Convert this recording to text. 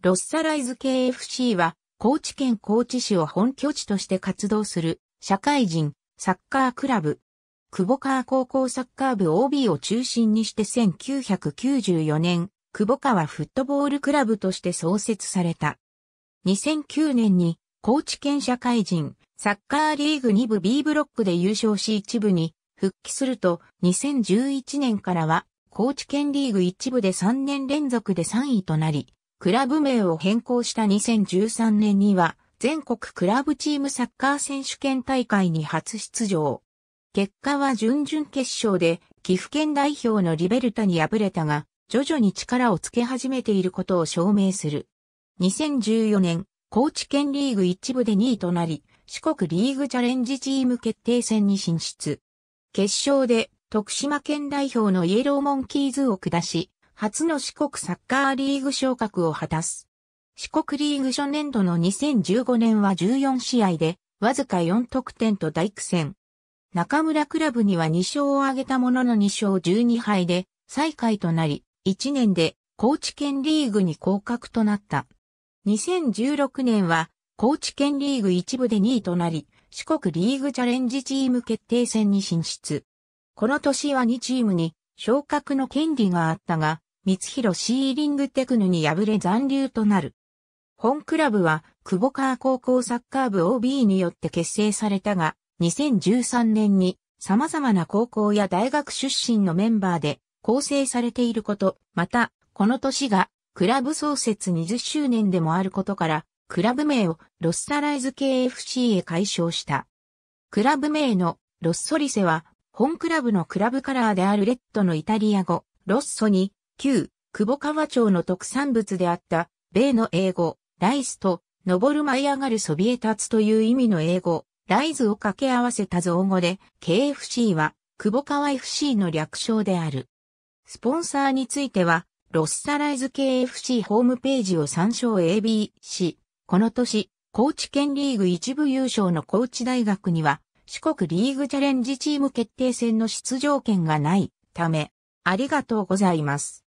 ロッサライズ KFC は、高知県高知市を本拠地として活動する、社会人、サッカークラブ。久保川高校サッカー部 OB を中心にして1994年、久保川フットボールクラブとして創設された。2009年に、高知県社会人、サッカーリーグ2部 B ブロックで優勝し1部に復帰すると、2011年からは、高知県リーグ1部で3年連続で3位となり、クラブ名を変更した2013年には、全国クラブチームサッカー選手権大会に初出場。結果は準々決勝で、岐阜県代表のリベルタに敗れたが、徐々に力をつけ始めていることを証明する。2014年、高知県リーグ一部で2位となり、四国リーグチャレンジチーム決定戦に進出。決勝で徳島県代表のイエローモンキーズを下し、初の四国サッカーリーグ昇格を果たす。四国リーグ初年度の2015年は14試合で、わずか4得点と大苦戦。中村クラブには2勝を挙げたものの2勝12敗で、最下位となり、1年で高知県リーグに降格となった。2016年は高知県リーグ一部で2位となり、四国リーグチャレンジチーム決定戦に進出。この年は2チームに昇格の権利があったが、光弘シーリングテクヌに敗れ残留となる。本クラブは、久保川高校サッカー部 OB によって結成されたが、2013年に様々な高校や大学出身のメンバーで構成されていること、また、この年がクラブ創設20周年でもあることから、クラブ名をロッサライズ KFC へ改称した。クラブ名のロッソリセは、本クラブのクラブカラーであるレッドのイタリア語、ロッソに旧、久保川町の特産物であった、米の英語、ライスと、登る舞い上がるそびえ立つという意味の英語、ライズを掛け合わせた造語で、KFC は、久保川 FC の略称である。スポンサーについては、ロッサライズ KFC ホームページを参照 ABC。この年、高知県リーグ一部優勝の高知大学には、四国リーグチャレンジチーム決定戦の出場権がないため、ありがとうございます。